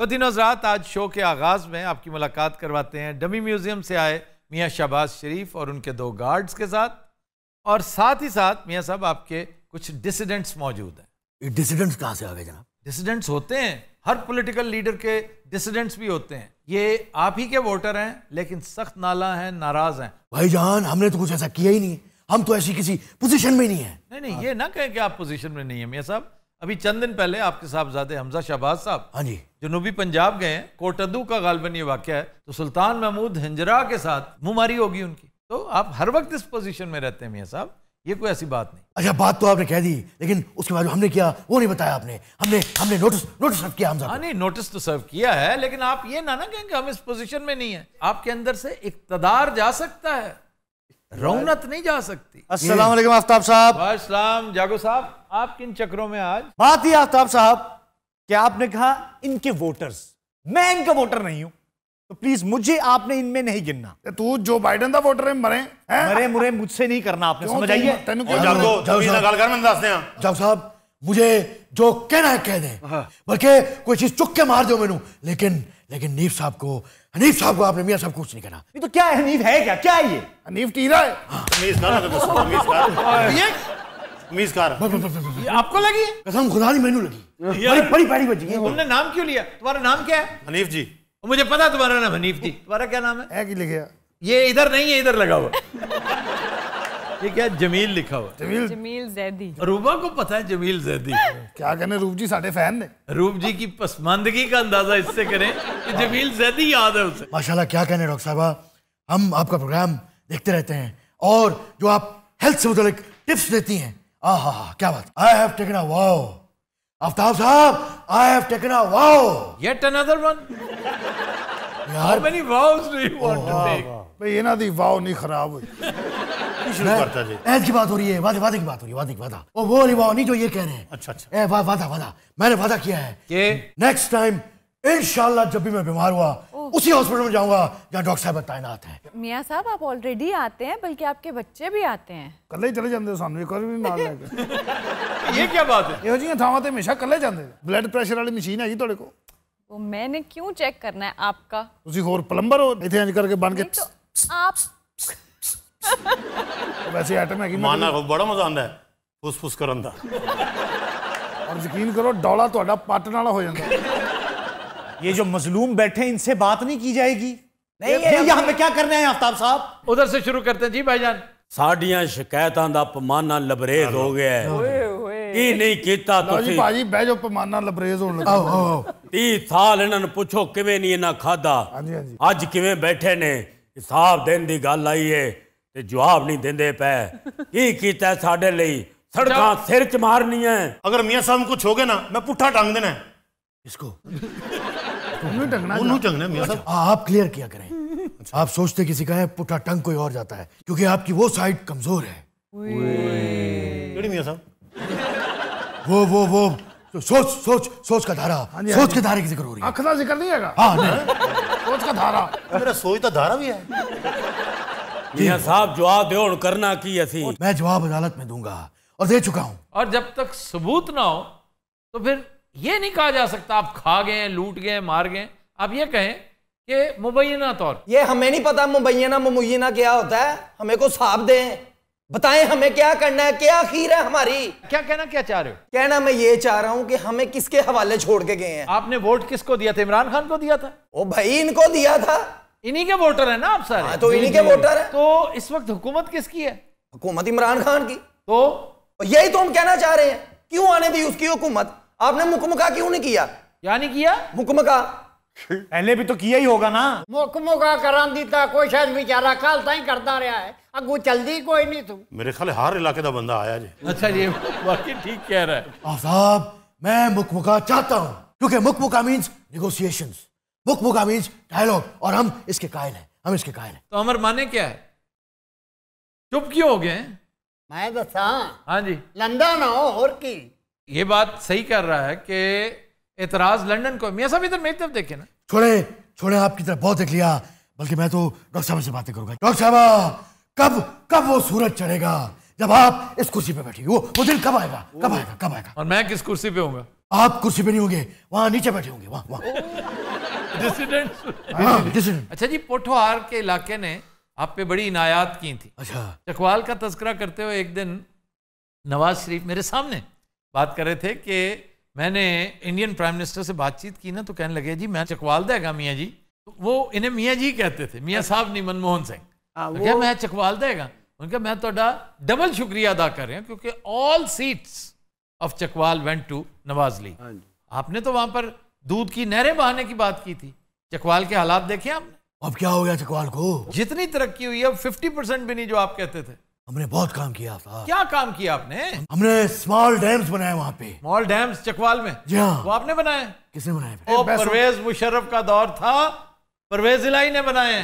तो दिनों रात आज शो के आगाज़ में आपकी मुलाकात करवाते हैं डमी म्यूज़ियम से आए मियाँ शहबाज शरीफ और उनके दो गार्ड्स के साथ और साथ ही साथ मियाँ साहब आपके कुछ डिसिडेंट्स मौजूद हैं डिसिडेंट्स कहाँ से आ गए जनाब डिसिडेंट्स होते हैं हर पॉलिटिकल लीडर के डिसिडेंट्स भी होते हैं ये आप ही के वोटर हैं लेकिन सख्त नाला हैं नाराज़ हैं भाई जान हमने तो कुछ ऐसा किया ही नहीं हम तो ऐसी किसी पोजीशन में नहीं है नहीं नहीं ये ना कहें कि आप पोजीशन में नहीं है मियाँ साहब अभी चंद दिन पहले आपके साहबजादे हमजा शहबाज साहब हाँ जी जनूबी पंजाब गए कोटदू का गालबन ये वाक्य है तो सुल्तान महमूद हिंजरा के साथ मुमारी होगी उनकी तो आप हर वक्त इस पोजीशन में रहते हैं मियाँ साहब ये कोई ऐसी बात नहीं अच्छा बात तो आपने कह दी लेकिन उसके बाद हमने किया वो नहीं बताया आपने हमने हमने नोटिस नोटिस सर्व किया हमजा हाँ नहीं नोटिस तो सर्व किया है लेकिन आप ये ना ना कहें कि हम इस पोजीशन में नहीं है आपके अंदर से इकतदार जा सकता है रौनत नहीं जा सकती अस्सलाम वालेकुम आफ्ताब साहब अस्सलाम जागो साहब आप किन चक्रों में आज बात ही आफ्ताब साहब कि आपने कहा इनके वोटर्स मैं इनका वोटर नहीं हूं तो प्लीज मुझे आपने इनमें नहीं गिनना तू जो बाइडन का वोटर है मरे है? मरे मुरे मुझसे नहीं करना आपने समझ आइए जाओ साहब मुझे जो कहना है कह दें हाँ। बल्कि कोई चीज चुक के मार दो मैनू लेकिन लेकिन नीफ साहब को हनीफ साहब को आपने मियां साहब कुछ नहीं कहा ये तो क्या है हनीफ है क्या क्या है ये हनीफ टीरा है कार हाँ, तो हाँ। आपको लगी है कसम खुदा नहीं मैनू लगी बड़ी बड़ी पैड़ी बजी है तुमने नाम क्यों लिया तुम्हारा नाम क्या है हनीफ जी मुझे पता तुम्हारा नाम हनीफ जी तुम्हारा क्या नाम है लिखे ये इधर नहीं है इधर लगा हुआ ये क्या जमील लिखा हुआ जमील जमील जैदी रूबा को पता है जमील जैदी क्या कहने रूप जी साढ़े फैन ने रूप जी की पसमानदगी का अंदाजा इससे करें कि जमील जैदी याद है उसे माशाल्लाह क्या कहने डॉक्टर साहब हम आपका प्रोग्राम देखते रहते हैं और जो आप हेल्थ से मुतल टिप्स देती हैं आहा क्या बात I have taken a wow Aftab Sahab I have taken a wow yet another one यार many wows do you want to take भाई ये ना दी वाओ नहीं खराब हुई की बात हो रही है वादे वादे की बात हो रही है वादे की वादा वो नहीं जो ये कह रहे हैं अच्छा अच्छा वा, वादा वादा मैंने वादा किया है नेक्स्ट टाइम जब भी मैं बीमार हुआ उसी हॉस्पिटल में जाऊंगा जहाँ डॉक्टर साहब तैनात मियाँ साहब आप ऑलरेडी आते हैं बल्कि आपके बच्चे भी आते हैं कल ही चले जाते सानू कल भी नाल लेके ये क्या बात है ਇਹੋ ਜਿਹੀਆਂ ਥਾਵਾਂ ਤੇ मैंने क्यों चेक करना है आपका ਤੁਸੀਂ ਹੋਰ ਪਲੰਬਰ ਹੋ ਇੱਥੇ ਇੰਜ आप वैसे आइटम है कि माना बड़ा ਮਜ਼ਾ ਆਉਂਦਾ ਹੈ ਫੁੱਸ ਫੁੱਸ ਕਰਨ ਦਾ और यकीन करो डौला तो पाटन वाला हो जाता ये जो मजलूम बैठे इनसे बात नहीं की जाएगी नहीं यहाँ पे क्या करने आए आफ्ताब साहब उधर से शुरू करते हैं जी भाईजान ਸਾਡੀਆਂ ਸ਼ਿਕਾਇਤਾਂ ਦਾ ਪਮਾਨਾ ਲਬਰੇਜ਼ ਹੋ ਗਿਆ ਹੈ ਕੀ ਨਹੀਂ ਕੀਤਾ ਤੁਸੀਂ ਜੀ ਭਾਜੀ ਬਹਿ ਜਾਓ ਪਮਾਨਾ ਲਬਰੇਜ਼ ਹੋਣ ਲੱਗਾ ਆਹੋ 30 ਸਾਲ ਇਹਨਾਂ ਨੂੰ ਪੁੱਛੋ ਕਿਵੇਂ ਨਹੀਂ ਇਹਨਾਂ ਖਾਦਾ ਹਾਂਜੀ ਹਾਂਜੀ ਅੱਜ ਕਿਵੇਂ ਬੈਠੇ ਨੇ ਹਿਸਾਬ ਦੇਣ ਦੀ ਗੱਲ ਆਈ ਏ ਤੇ ਜਵਾਬ ਨਹੀਂ ਦਿੰਦੇ ਪੈ ਕੀ ਕੀਤਾ ਸਾਡੇ ਲਈ ਸੜਕਾਂ ਸਿਰ ਚ ਮਾਰਨੀਆਂ ਅਗਰ ਮੀਆਂ ਸਾਹਿਬ ਨੂੰ ਕੁਝ ਹੋ ਗਿਆ ਨਾ ਮੈਂ ਪੁੱਠਾ ਟੰਗ ਦੇਣਾ इसको अच्छा, आप क्लियर किया करें अच्छा। आप सोचते किसी का है पुटा टंग कोई और जाता है क्योंकि आपकी वो साइड कमजोर है वो वो वो तो सोच सोच सोच का धारा हाँ हाँ सोच के धारे की जिक्र हो रही है अख जिक्र नहीं है हां सोच का धारा मेरा सोच तो धारा भी है मियाँ साहब जवाब दो करना की असी मैं जवाब अदालत में दूंगा और दे चुका हूँ और जब तक सबूत ना हो तो फिर ये नहीं कहा जा सकता आप खा गए लूट गए मार गए आप ये कहें कि मुबैना तौर ये हमें नहीं पता मुबैना मुबैना क्या होता है हमें को साफ दें बताएं हमें क्या करना है क्या खीर है हमारी क्या कहना क्या चाह रहे हो कहना मैं ये चाह रहा हूँ कि हमें किसके हवाले छोड़ के गए हैं आपने वोट किसको दिया था इमरान खान को दिया था ओ भाई इनको दिया था इन्हीं के वोटर है ना आप सारे हाँ, तो इन्हीं के वोटर है तो इस वक्त हुकूमत किसकी है हुकूमत इमरान खान की तो, तो यही तो हम कहना चाह रहे हैं क्यों आने दी उसकी हुकूमत आपने मुकमका क्यों नहीं किया यानी किया मुकमका पहले भी तो किया ही होगा ना मुकमका करा दिता कोई शायद बेचारा कल ताई करता रहा है अगू चलदी कोई नहीं तू मेरे ख्याल हर इलाके का बंदा आया जी अच्छा जी बाकी ठीक कह रहा है साहब मैं मुकमका चाहता हूँ क्योंकि मुकमका मीन्स निगोसिएशंस बुक बुक आमीज डायलॉग और हम इसके कायल हैं हम इसके कायल हैं तो अमर माने क्या है चुप क्यों हो गए मैं दसा तो हाँ जी लंदन हो और की ये बात सही कर रहा है कि इतराज लंदन को मियाँ साहब इधर मेरी तरफ देखे ना छोड़े छोड़े आपकी तरफ बहुत देख लिया हाँ। बल्कि मैं तो डॉक्टर साहब से बातें करूंगा डॉक्टर साहब हाँ। कब कब वो सूरज चढ़ेगा जब आप इस कुर्सी पे बैठेंगे वो वो दिन कब आएगा कब आएगा कब आएगा और मैं किस कुर्सी पे होऊंगा आप कुर्सी पे नहीं होंगे वहां नीचे बैठे होंगे वहां वहां डिसिडेंट्स हाँ, अच्छा जी पोठोहार के इलाके ने आप पे बड़ी इनायात की थी अच्छा चकवाल का तस्करा करते हुए एक दिन नवाज शरीफ मेरे सामने बात कर रहे थे कि मैंने इंडियन प्राइम मिनिस्टर से बातचीत की ना तो कहने लगे जी मैं चकवाल देगा मियाँ जी तो वो इन्हें मियाँ जी कहते थे मियाँ साहब नहीं मनमोहन सिंह तो हाँ, क्या मैं चकवाल देगा उनका मैं थोड़ा डबल शुक्रिया अदा कर रहे हैं क्योंकि all seats of Chakwal went to Nawaz ली हाँ आपने तो वहां पर दूध की नहरें बहाने की बात की थी चकवाल के हालात देखे आपने अब क्या हो गया चकवाल को जितनी तरक्की हुई अब फिफ्टी परसेंट भी नहीं जो आप कहते थे हमने बहुत काम किया था क्या काम किया आपने हमने स्मॉल डैम्स बनाए वहाँ पे स्मॉल डैम्स चकवाल में जी हाँ वो आपने बनाए किसने बनाए परवेज मुशर्रफ का दौर था परवेज इलाई ने बनाए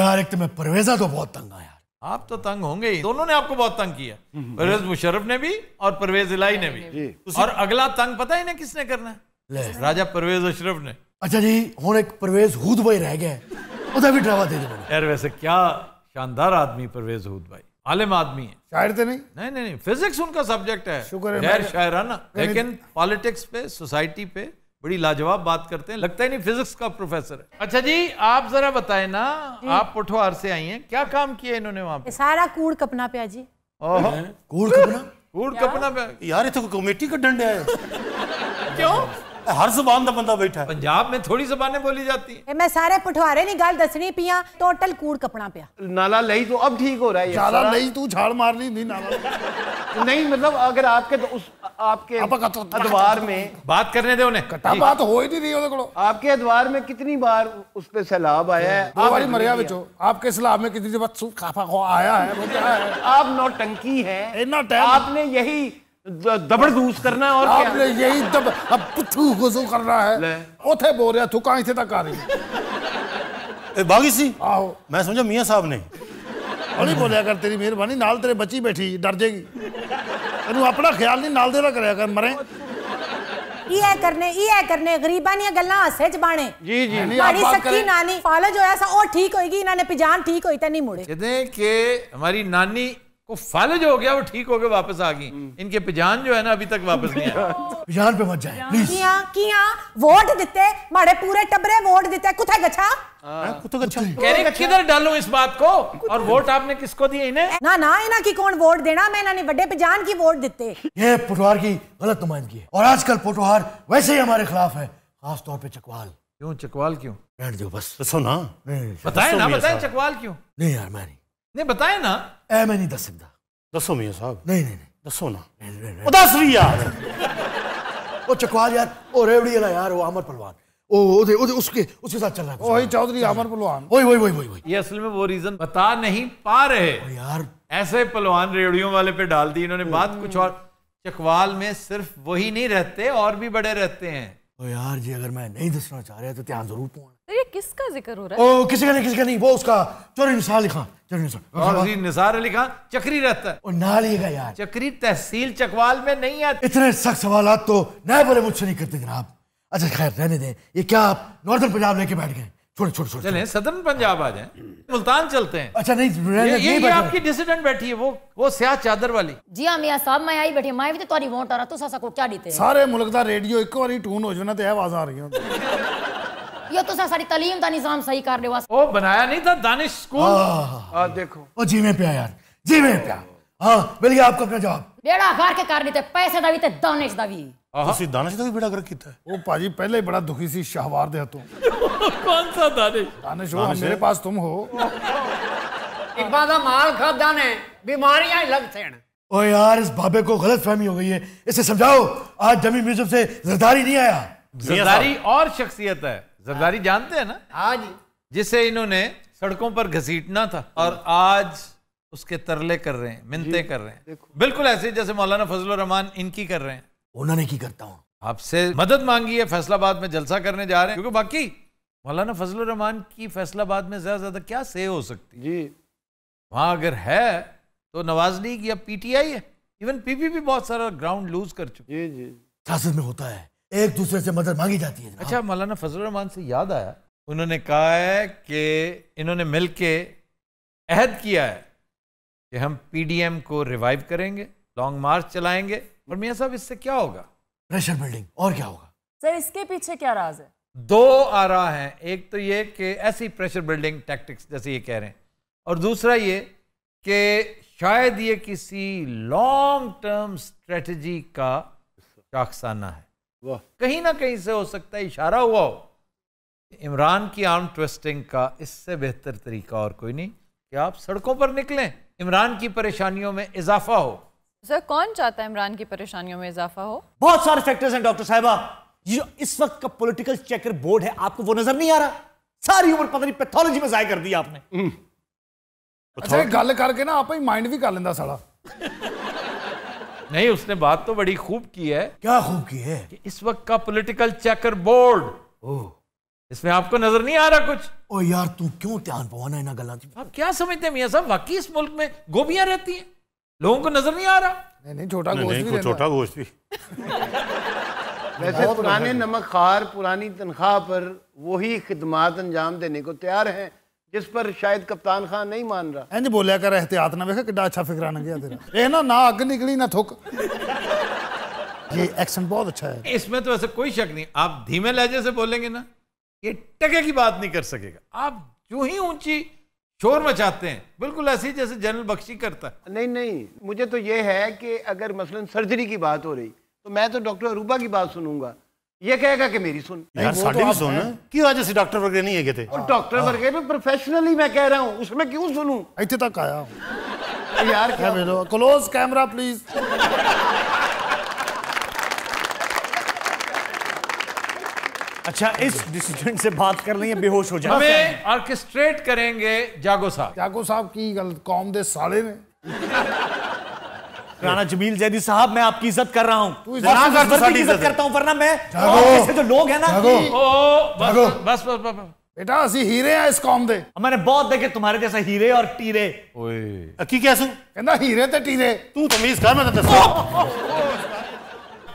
यार एक तो मैं परवेजा तो बहुत तंग आया आप तो तंग होंगे ही दोनों ने आपको बहुत तंग किया परवेज मुशर्रफ ने भी और परवेज इलाई ने भी और अगला तंग पता ही ना किसने करना है ਲੈ ਰਾਜਾ ਪਰਵੇਜ਼ ਅਸ਼ਰਫ ਨੇ ਅੱਛਾ ਜੀ ਹੁਣ ਇੱਕ ਪਰਵੇਜ਼ ਹੂਦ ਭਾਈ ਰਹਿ ਗਿਆ ਉਹਦਾ ਵੀ ਡਰਾਵਾ ਦੇ ਦੇ ਮੈਨੂੰ ਯਾਰ ਵੈਸੇ शानदार आदमी परवेज हूद भाई आलिम आदमी है शायर तो नहीं नहीं नहीं, नहीं। फिजिक्स उनका सब्जेक्ट है शुक्र है शायराना लेकिन पॉलिटिक्स पे सोसाइटी पे बड़ी लाजवाब बात करते हैं लगता ही नहीं फिजिक्स का प्रोफेसर है अच्छा जी आप जरा बताएं ना आप पुठवार से आई हैं क्या काम किया इन्होंने वहाँ पे सारा कूड़ कपना पे जी कूड़ कपना कूड़ कपना पे यार ये तो कमेटी का डंडा है क्यों हर ਜ਼ਬਾਨ का ਬੰਦਾ बैठा पंजाब में थोड़ी ਜ਼ਬਾਨੇ बोली जाती है मैं सारे पठवारे नी गल दसनी पिया टोटल कूड़ ਕਪਣਾ पिया नाला लई तू अब ठीक हो रहा है नाला ज्यादा तू झाड़ ली नहीं नाला नहीं मतलब अगर आपके तो उस आपके अदवार में बात करने दे उन्हें कटा बात हो ही नहीं रही ਰਹੀ ਉਹਦੇ आपके अदवार में कितनी बार उस पे सैलाब आया है दो बारी मरिया ਵਿੱਚੋਂ आपके सैलाब में कितनी बार सूखा ਖਾਫਾ ਖੋ ਆਇਆ वो क्या है आप नौ टंकी है आपने यही ਦਬੜਦੂਸ ਕਰਨਾ ਔਰ ਕੀ आपने यही दब अब पुथू गुजू करना है ਲੈ। ओथे बोल रहा तू कहां इथे तक आ रही ਇਹ ਬਾਗੀ ਸੀ ਆਹੋ ਮੈਂ ਸਮਝਿਆ ਮੀਆਂ ਸਾਹਿਬ ਨੇ ਹੌਲੀ ਬੋਲਿਆ ਕਰ ਤੇਰੀ ਮਿਹਰਬਾਨੀ ਨਾਲ ਤੇਰੇ ਬੱਚੀ ਬੈਠੀ ਡਰ ਜੇਗੀ ਇਹਨੂੰ ਆਪਣਾ ਖਿਆਲ ਨਹੀਂ ਨਾਲ ਦੇ ਦਾ ਕਰਿਆ ਕਰ ਮਰੇ ਇਹ ਕਰਨੇ ਇਹ ਕਰਨੇ ਗਰੀਬਾਂ ਦੀਆਂ ਗੱਲਾਂ ਹਾਸੇ ਚ ਬਾਣੇ ਜੀ ਜੀ नहीं, आप ਤੁਹਾਡੀ बात सच्ची करें। नानी फॉलो जो है सा- वो ठीक होगी इन्होंने पिजान ठीक होगी तो नहीं मुड़े कहते हैं कि हमारी नानी को फालज हो गया वो ठीक हो गया वापस आ गई हम्म। इनके पिजान जो है ना अभी तक वापस नहीं आया पिजान पे मत जाए प्लीज किया किया वोट देते मारे पूरे टबरे वोट देते कुथे गच्छा कुथे गच्छा कह रहे किधर डालो इस बात को और वोट आपने किसको दिए इन्हें ना ना इना की कौन वोट देना मैं इन्होंने बड़े पिजान की वोट देते ये पोटवार की गलत नुमाइंदगी है और आजकल पोटवार वैसे ही हमारे खिलाफ है खास तौर पे चकवाल क्यों चकवाल क्यों बैठ जाओ बस सुना बताए ना बताए चकवाल क्यों नहीं यार मैं नहीं नहीं बताया ना ए मैं नहीं दस सकता दसो मियाँ साहब नहीं नहीं नहीं दसो ना नहीं, दस भी यार वो चकवाल यार वो रेवड़ी वाला यार वो अमर पलवान ओ ओदे ओदे उसके उसके साथ चल रहा है वही चौधरी अमर पलवान वही वही वही वही ये असल में वो रीजन बता नहीं पा रहे यार ऐसे पलवान रेवड़ियों वाले पे डाल दी इन्होंने बात कुछ और चकवाल में सिर्फ वही नहीं रहते और भी बड़े रहते हैं ओ यार जी अगर मैं नहीं दसना चाह रहा तो ध्यान जरूर पहुंच तो ये किसका जिक्र हो रहा है ओ किसी का नहीं किसी का नहीं वो उसका निसार अली खान निसार निसार अली खान चक्री रहता है और ना लिएगा यार चक्री तहसील चकवाल में नहीं इतने सख्त सवाल तो नए बोले मुझसे नहीं करते जनाब अच्छा खैर रहने दें ये क्या आप नॉर्दर्न पंजाब लेके बैठ गए सदर्न पंजाब आ मुल्तान चलते हैं अच्छा नहीं ये, ये, ये आपकी डिसिडेंट बैठी है वो वो स्याह चादर वाली जी हां मियां साहब मैं आई बैठी मैं भी तो वोट आ रहा तू सासा को क्या देते सारे मुल्क दा रेडियो एक बारी ट्यून हो जाना आवाज आ रही है ये तो सर सारी तालीम का निजाम सही कर रहे ओ बनाया नहीं था दानिश स्कूल आ, देखो ओ जीवे पे यार जीवे पे हां मिल गया आपको अपना जवाब बेड़ा घर के कारण ते पैसे दा भी ते दानिश दा भी ਤੁਸੀਂ ਦਾਨਿਸ਼ ਦਾ ਵੀ ਬੜਾ ਕਰ ਕੀਤਾ ਉਹ ਭਾਜੀ ਪਹਿਲੇ ਹੀ ਬੜਾ ਦੁਖੀ ਸੀ ਸ਼ਹਵਾਰ ਦੇ ਹੱਥੋਂ ਕੌਣ ਸਾ ਦਾਨਿਸ਼ ਦਾਨਿਸ਼ ਉਹ ਮੇਰੇ ਪਾਸ ਤੁਮ ਹੋ ਦਾ ਮਾਲ ਖਾਦਾ ਨੇ ਬਿਮਾਰੀਆਂ ਹੀ ਲੱਗ थे ਓ ਯਾਰ ਇਸ ਬਾਬੇ ਕੋ ਗਲਤ ਫਹਿਮੀ ਹੋ ਗਈ ਹੈ ਇਸੇ ਸਮਝਾਓ आज ਜਮੀ म्यूजियम ਸੇ ਜ਼ਰਦਾਰੀ ਨਹੀਂ ਆਇਆ ਜ਼ਰਦਾਰੀ ਔਰ ਸ਼ਖਸੀਅਤ ਹੈ जरदारी जानते हैं ना हाँ जी जिसे इन्होंने सड़कों पर घसीटना था और हाँ। आज उसके तरले कर रहे हैं मिनते कर रहे हैं बिल्कुल ऐसे जैसे मौलाना फजल रहमान इनकी कर रहे हैं उन्होंने की करता हूँ आपसे मदद मांगी है फैसलाबाद में जलसा करने जा रहे हैं क्योंकि बाकी मौलाना फजल रहमान की फैसलाबाद में ज्यादा ज्यादा क्या से हो सकती जी वहां अगर है तो नवाज लीग या पीटीआई है इवन पीपीपी भी बहुत सारा ग्राउंड लूज कर चुकी जी जी में होता है एक दूसरे से मदद मांगी जाती है अच्छा मौलाना फजल रहमान से याद आया उन्होंने कहा है कि इन्होंने मिल के अहद किया है कि हम पीडीएम को रिवाइव करेंगे लॉन्ग मार्च चलाएंगे और मियाँ साहब इससे क्या होगा प्रेशर बिल्डिंग और क्या होगा सर इसके पीछे क्या राज है दो आ रहा है एक तो ये कि ऐसी प्रेशर बिल्डिंग टैक्टिक्स जैसे ये कह रहे हैं और दूसरा ये कि शायद ये किसी लॉन्ग टर्म स्ट्रेटजी का शाखसाना है कहीं ना कहीं से हो सकता है इशारा हुआ हो इमरान की आर्म ट्विस्टिंग का इससे बेहतर तरीका और कोई नहीं कि आप सड़कों पर निकलें इमरान की परेशानियों में इजाफा हो सर कौन चाहता है इमरान की परेशानियों में इजाफा हो बहुत सारे फैक्टर्स हैं डॉक्टर साहबा ये इस वक्त का पॉलिटिकल चेकर बोर्ड है आपको वो नजर नहीं आ रहा सारी उम्र पत्नी पैथोलॉजी में जाय कर दी आपने हम्म। अच्छा गल करके ना आप ही माइंड भी कर लेंदा सड़ा नहीं उसने बात तो बड़ी खूब की है क्या खूब की है कि इस वक्त का पॉलिटिकल चेकर बोर्ड इसमें आपको नजर नहीं आ रहा कुछ ओ यार तू क्यों ध्यान पवाना ना गलत आप क्या समझते हैं मियाँ साहब वाकई इस मुल्क में गोभियां रहती हैं लोगों को नजर नहीं आ रहा नहीं नहीं छोटा गोश्त भी छोटा गोश्त भी वैसे पुराने अच्छा। नमक खार पुरानी तनख्वाह पर वही खदमात अंजाम देने को तैयार हैं इस पर शायद कप्तान खान नहीं मान रहा इंज बोलिया कर एहतियात ना वेखा कि अच्छा फिक्र फिकरा गया तेरा ये ना ना अग निकली ना थुक ये एक्शन बहुत अच्छा है इसमें तो ऐसे कोई शक नहीं आप धीमे लहजे से बोलेंगे ना ये टके की बात नहीं कर सकेगा आप जो ही ऊंची शोर मचाते हैं बिल्कुल ऐसे जैसे जनरल बख्शी करता है नहीं नहीं मुझे तो ये है कि अगर मसलन सर्जरी की बात हो रही तो मैं तो डॉक्टर अरूबा की बात सुनूंगा ये कहेगा कि मेरी सुन यार तो साड़ी भी सुन की वजह से डॉक्टर वगैरह नहीं है थे डॉक्टर हाँ। वगैरह भी प्रोफेशनली मैं कह रहा हूँ उसमें क्यों सुनूं इतने तक आया हूँ यार क्या मेरे क्लोज कैमरा प्लीज अच्छा इस डिसीजन से बात कर लेंगे बेहोश हो जाए हमें ऑर्केस्ट्रेट करेंगे जागो साहब जागो साहब की गलत कौम दे साले ने राणा जमील जैदी साहब मैं आपकी इज्जत कर रहा हूँ लोग है ना बस बेटा असि हीरे हैं इस कॉम दे मैंने बहुत देखे तुम्हारे जैसा हीरे और टीरे ओए की कह कहना हीरे ते टीरे तू तमीज तो कर मैं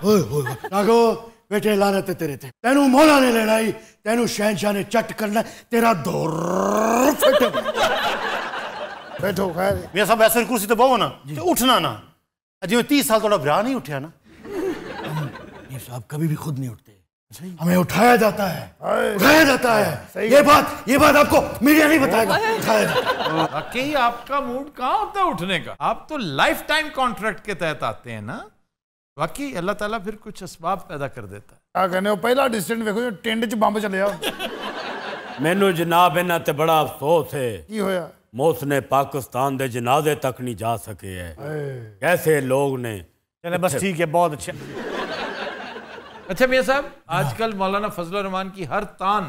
तो दस बेटे लाने ते तेरे ते तैनू मोला ने लड़ाई तैनू शहंशाह ने चट करना तेरा दो फटे बैठो खैर ये सब कुर्सी तो बहु ना तो उठना ना अजी तीस साल थोड़ा तो ब्राह नहीं उठा ना साहब कभी भी खुद नहीं उठते अच्छा, हमें उठाया जाता है उठाया जाता है ये बात ये बात आपको मीडिया नहीं बताएगा उठाया जाता है आपका मूड कहाँ होता है उठने का आप तो लाइफ टाइम कॉन्ट्रैक्ट के तहत आते हैं ना बाकी अल्लाह ताला फिर कुछ असबाब पैदा कर देता है क्या कहने पहला डिस्टेंट देखो टेंड च बंब चले आओ मैनू जनाब इन्हें बड़ा अफसोस है की होया ਮੋਸਨੇ पाकिस्तान के जनाजे तक नहीं जा सके है कैसे लोग ने चले बस ठीक है बहुत अच्छा अच्छा मियाँ साहब आजकल मौलाना फजल रहमान की हर तान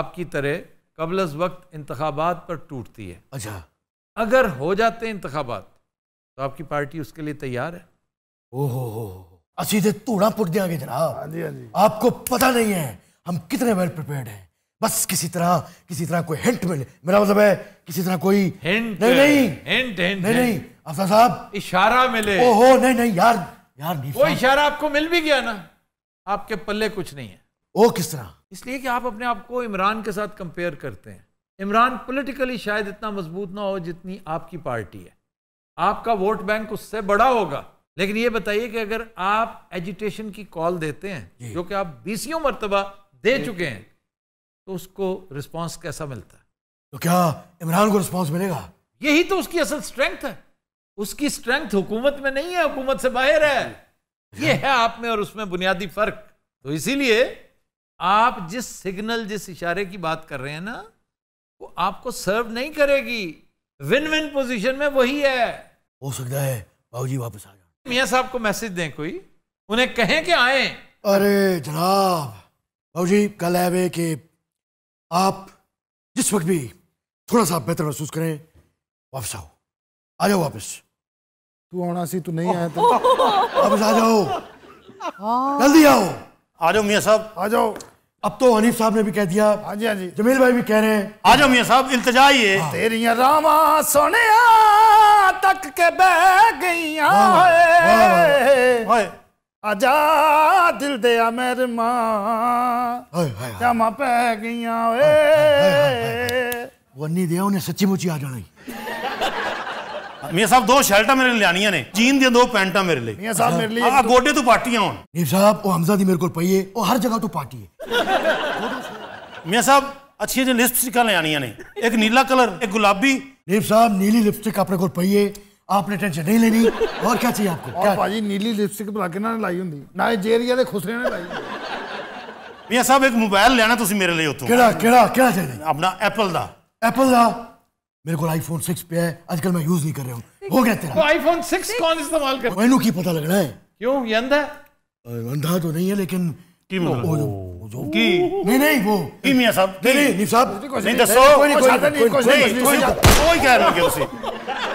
आपकी तरह कबल वक्त इंतबात पर टूटती है अच्छा अगर हो जाते इंतबात तो आपकी पार्टी उसके लिए तैयार है ओहो हो धूड़ा पुट ਧੂੜਾ जनाब हाँ हाँ आपको पता नहीं है हम कितने वेल प्रिपेयर्ड हैं बस किसी तरह किसी तरह कोई हिंट मिले मेरा मतलब है किसी तरह कोई हिंट नहीं नहीं हिंट हिंट नहीं नहीं अफसर साहब इशारा मिले ओहो नहीं नहीं यार यार नहीं वो इशारा आपको मिल भी गया ना आपके पल्ले कुछ नहीं है ओ किस तरह इसलिए कि आप अपने आप को इमरान के साथ कंपेयर करते हैं इमरान पॉलिटिकली शायद इतना मजबूत ना हो जितनी आपकी पार्टी है आपका वोट बैंक उससे बड़ा होगा लेकिन ये बताइए कि अगर आप एजुटेशन की कॉल देते हैं जो कि आप बीसियों मरतबा दे चुके हैं तो उसको रिस्पॉन्स कैसा मिलता है तो क्या इमरान को रिस्पॉन्स मिलेगा यही तो उसकी असल स्ट्रेंथ है उसकी स्ट्रेंथ हुकूमत में नहीं है हुकूमत से बाहर है ये है आप में और उसमें बुनियादी फर्क तो इसीलिए आप जिस सिग्नल जिस इशारे की बात कर रहे हैं ना वो आपको सर्व नहीं करेगी विन विन पोजीशन में वही है हो सकता है बाबूजी वापस आ जाओ मियाँ साहब को मैसेज दें कोई उन्हें कहें कि आए अरे जनाब बाबूजी कल है वे कि आप जिस वक्त भी थोड़ा सा बेहतर महसूस करें वापस आओ आ जाओ वापस तू आना सी तू नहीं आया था वापस आ जाओ हाँ। जल्दी आओ आ जाओ मियाँ साहब आ जाओ अब तो हनीफ साहब ने भी कह दिया हाँ जी हाँ जी जमील भाई भी कह रहे हैं आ जाओ मियाँ साहब इल्तजा ही है हाँ। तेरिया रामा सोने तक के बह गई ਆਜਾ ਦਿਲ ਦੇ ਆ ਮਰਮਾ ਹਾਏ ਹਾਏ ਜਮਾ ਪੈ ਗਈਆਂ ਓਏ ਵੰਨੀ ਦੇ ਉਹਨੇ ਸੱਚੀ ਮੁੱਚੀ ਆ ਜਾਣਾ ਮੀਆਂ ਸਾਹਿਬ ਦੋ ਸ਼ਰਟਾਂ ਮੇਰੇ ਲਈ ਲਿਆਣੀਆਂ ਨੇ ਜੀਨ ਦੀਆਂ ਦੋ ਪੈਂਟਾਂ ਮੇਰੇ ਲਈ ਮੀਆਂ ਸਾਹਿਬ ਮੇਰੇ ਲਈ ਆ ਗੋਡੇ ਤੋਂ ਪਾਟੀਆਂ ਹੁਣ ਮੀਆਂ ਸਾਹਿਬ ਉਹ ਹਮਜ਼ਾ ਦੀ ਮੇਰੇ ਕੋਲ ਪਈ ਏ ਉਹ ਹਰ ਜਗ੍ਹਾ ਤੋਂ ਪਾਟੀ ਏ ਮੀਆਂ ਸਾਹਿਬ अच्छी जी लिपस्टिक लियानिया ने एक नीला कलर एक गुलाबी नीब साहब नीली लिपस्टिक अपने को पई है आपने टेंशन नहीं लेनी और क्या चाहिए आपको और भाजी नीली लिपस्टिक ना ਕਿਨਾਂ ਨੇ ਲਾਈ ਹੁੰਦੀ जेरिया दे खुसरे ने लाई मियां साहब एक मोबाइल लेना ਤੁਸੀਂ ਮੇਰੇ ਲਈ ਉਤੋਂ ਕਿਹੜਾ ਕਿਹੜਾ ਕਿਹੜਾ ਚਾਹੀਦਾ ਆਪਣਾ ਐਪਲ ਦਾ ਐਪਲ ਦਾ मेरे को आईफोन 6 पे है आजकल मैं यूज नहीं कर रहा हूँ हो गया तेरा तो आईफोन 6 कौन इस्तेमाल कर मैनू की पता लग रहा है क्यों ये अंधा है अंधा तो नहीं है लेकिन की मतलब ओ, ओ, जो की नहीं नहीं वो की मियां साहब नहीं नहीं साहब नहीं दसो कोई नहीं कोई नहीं कोई कह रहा है उसे